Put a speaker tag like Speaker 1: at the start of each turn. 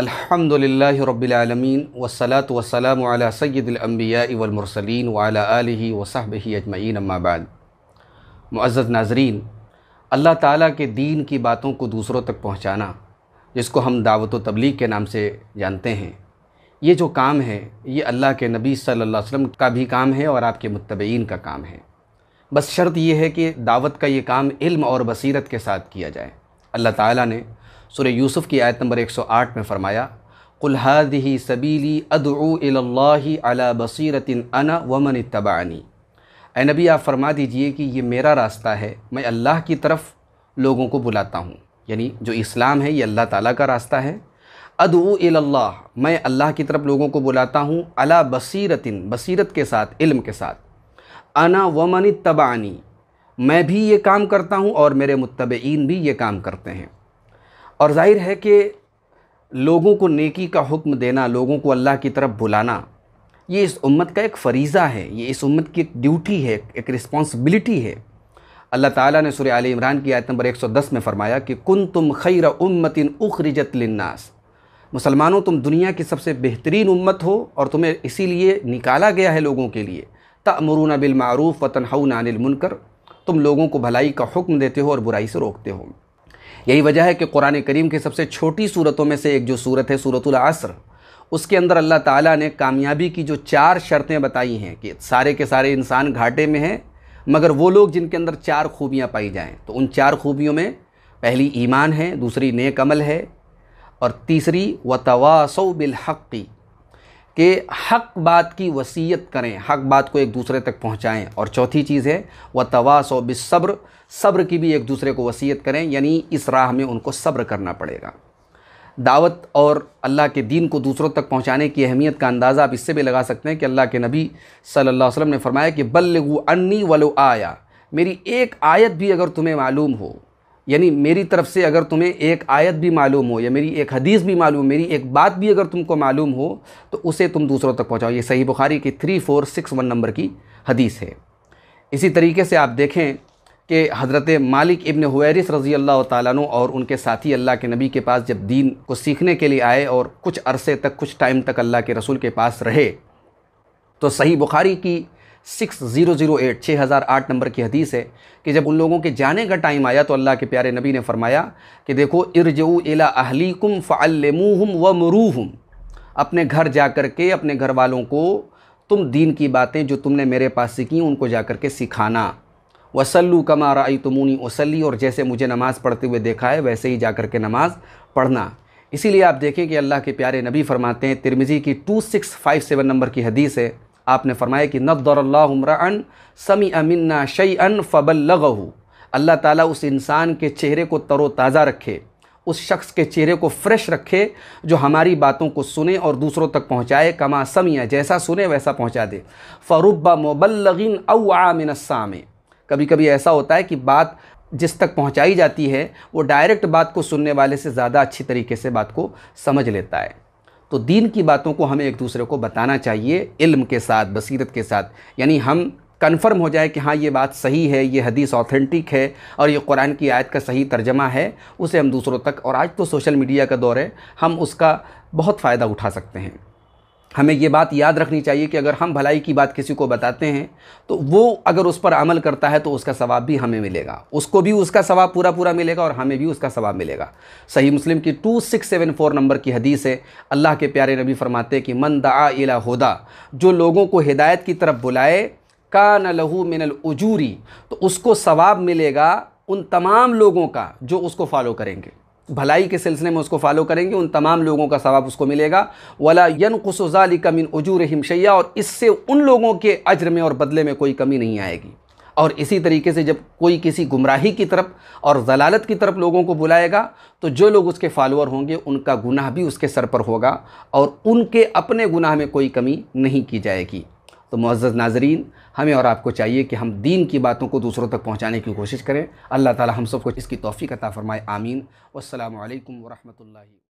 Speaker 1: الحمد للہ رب العالمین والصلاة والسلام علی سید الانبیاء والمرسلین وعلی آلہ وصحبہ اجمعین اما بعد معزز ناظرین اللہ تعالیٰ کے دین کی باتوں کو دوسروں تک پہنچانا جس کو ہم دعوت و تبلیغ کے نام سے جانتے ہیں یہ جو کام ہے یہ اللہ کے نبی صلی اللہ علیہ وسلم کا بھی کام ہے اور آپ کے متبعین کا کام ہے بس شرط یہ ہے کہ دعوت کا یہ کام علم اور بصیرت کے ساتھ کیا جائے اللہ تعالیٰ نے سورہ یوسف کی آیت نمبر ایک سو آٹھ میں فرمایا قل هذه سبیلی ادعو او اللہ ہی بصیرت انا ومن اتبعنی اے نبی آپ فرما دیجئے کہ یہ میرا راستہ ہے میں اللہ کی طرف لوگوں کو بلاتا ہوں یعنی جو اسلام ہے یہ اللہ تعالیٰ کا راستہ ہے ادعو او اللہ میں اللہ کی طرف لوگوں کو بلاتا ہوں علا بصیرت بصیرت کے ساتھ علم کے ساتھ انا ومن اتبعنی میں بھی یہ کام کرتا ہوں اور میرے متبعین بھی یہ کام کرتے ہیں اور ظاہر ہے کہ لوگوں کو نیکی کا حکم دینا لوگوں کو اللہ کی طرف بلانا یہ اس امت کا ایک فریضہ ہے یہ اس امت کی ایک ڈیوٹی ہے ایک رسپانسبلٹی ہے اللہ تعالیٰ نے سورہ علی عمران کی آیت نمبر 110 میں فرمایا کہ کن تم خیر امت امتن اخرجت للناس مسلمانوں تم دنیا کی سب سے بہترین امت ہو اور تمہیں اسی لیے نکالا گیا ہے لوگوں کے لیے تَأْمُرُونَ بالمعروف وَتَنْحَوْنَ عَنِ الْمُنْكَرِ تم لوگوں کو بھلائی کا حکم دیتے ہو اور برائی سے روکتے ہو یہی وجہ ہے کہ قرآن کریم کے سب سے چھوٹی صورتوں میں سے ایک جو صورت ہے صورت العصر اس کے اندر اللہ تعالیٰ نے کامیابی کی جو چار شرطیں بتائی ہیں کہ سارے کے سارے انسان گھاٹے میں ہیں مگر وہ لوگ جن کے اندر چار خوبیاں پائی جائیں تو ان چار خوبیوں میں پہلی ایمان ہے دوسری نیک عمل ہے اور تیسری و تواس بالحقی کہ حق بات کی وصیت کریں حق بات کو ایک دوسرے تک پہنچائیں اور چوتھی چیز ہے وہ تواس و صبر کی بھی ایک دوسرے کو وصیت کریں یعنی اس راہ میں ان کو صبر کرنا پڑے گا دعوت اور اللہ کے دین کو دوسروں تک پہنچانے کی اہمیت کا اندازہ آپ اس سے بھی لگا سکتے ہیں کہ اللہ کے نبی صلی اللہ علیہ وسلم نے فرمایا کہ بلغو انی ولو آیا میری ایک آیت بھی اگر تمہیں معلوم ہو یعنی میری طرف سے اگر تمہیں ایک آیت بھی معلوم ہو یا میری ایک حدیث بھی معلوم ہو میری ایک بات بھی اگر تم کو معلوم ہو تو اسے تم دوسروں تک پہنچاؤ یہ صحیح بخاری کی three four six one number کی حدیث ہے اسی طریقے سے آپ دیکھیں کہ حضرت مالک ابن حویرس رضی اللہ تعالیٰ عنہ اور ان کے ساتھی اللہ کے نبی کے پاس جب دین کو سیکھنے کے لیے آئے اور کچھ عرصے تک کچھ ٹائم تک اللہ کے رسول کے پاس رہے تو صحیح بخاری کی سکس زیرو زیرو ایٹ چھ ہزار آٹھ نمبر کی حدیث ہے کہ جب ان لوگوں کے جانے کا ٹائم آیا تو اللہ کے پیارے نبی نے فرمایا کہ دیکھو ارجعو الی اہلیکم فعلموہم ومروہم اپنے گھر جا کر کے اپنے گھر والوں کو تم دین کی باتیں جو تم نے میرے پاس سیکھی ان کو جا کر کے سکھانا وسلو رائی تمونی وسلی اور جیسے مجھے نماز پڑھتے ہوئے دیکھا ہے ویسے ہی جا کر کے نماز پڑھنا اسی لیے آپ دیکھیں کہ اللہ کے پیارے نبی فرماتے ہیں ترمیزی کی two six five seven number کی حدیث ہے آپ نے فرمایا کہ نظر اللہ عمران سمی امنا شعی ان فبل لغ اللہ تعالیٰ اس انسان کے چہرے کو تر و تازہ رکھے اس شخص کے چہرے کو فریش رکھے جو ہماری باتوں کو سنے اور دوسروں تک پہنچائے کما سمیع جیسا سنے ویسا پہنچا دے فروبہ مبلغین السامع کبھی کبھی ایسا ہوتا ہے کہ بات جس تک پہنچائی جاتی ہے وہ ڈائریکٹ بات کو سننے والے سے زیادہ اچھی طریقے سے بات کو سمجھ لیتا ہے تو دین کی باتوں کو ہمیں ایک دوسرے کو بتانا چاہیے علم کے ساتھ بصیرت کے ساتھ یعنی ہم کنفرم ہو جائے کہ ہاں یہ بات صحیح ہے یہ حدیث آتھینٹک ہے اور یہ قرآن کی آیت کا صحیح ترجمہ ہے اسے ہم دوسروں تک اور آج تو سوشل میڈیا کا دور ہے ہم اس کا بہت فائدہ اٹھا سکتے ہیں ہمیں یہ بات یاد رکھنی چاہیے کہ اگر ہم بھلائی کی بات کسی کو بتاتے ہیں تو وہ اگر اس پر عمل کرتا ہے تو اس کا ثواب بھی ہمیں ملے گا اس کو بھی اس کا ثواب پورا پورا ملے گا اور ہمیں بھی اس کا ثواب ملے گا صحیح مسلم کی 2674 نمبر کی حدیث ہے اللہ کے پیارے نبی فرماتے کہ من دعا الہ ہدا جو لوگوں کو ہدایت کی طرف بلائے کان لہو من العجوری تو اس کو ثواب ملے گا ان تمام لوگوں کا جو اس کو فالو کریں گے بھلائی کے سلسلے میں اس کو فالو کریں گے ان تمام لوگوں کا ثواب اس کو ملے گا ولا يَنْقُسُ ذَلِكَ مِنْ کمن شَيَّا اور اس سے ان لوگوں کے میں اور بدلے میں کوئی کمی نہیں آئے گی اور اسی طریقے سے جب کوئی کسی گمراہی کی طرف اور ضلالت کی طرف لوگوں کو بلائے گا تو جو لوگ اس کے فالوور ہوں گے ان کا گناہ بھی اس کے سر پر ہوگا اور ان کے اپنے گناہ میں کوئی کمی نہیں کی جائے گی تو معزز ناظرین ہمیں اور آپ کو چاہیے کہ ہم دین کی باتوں کو دوسروں تک پہنچانے کی کوشش کریں اللہ تعالی ہم سب کو اس کی توفیق عطا فرمائے آمین والسلام علیکم ورحمۃ اللہ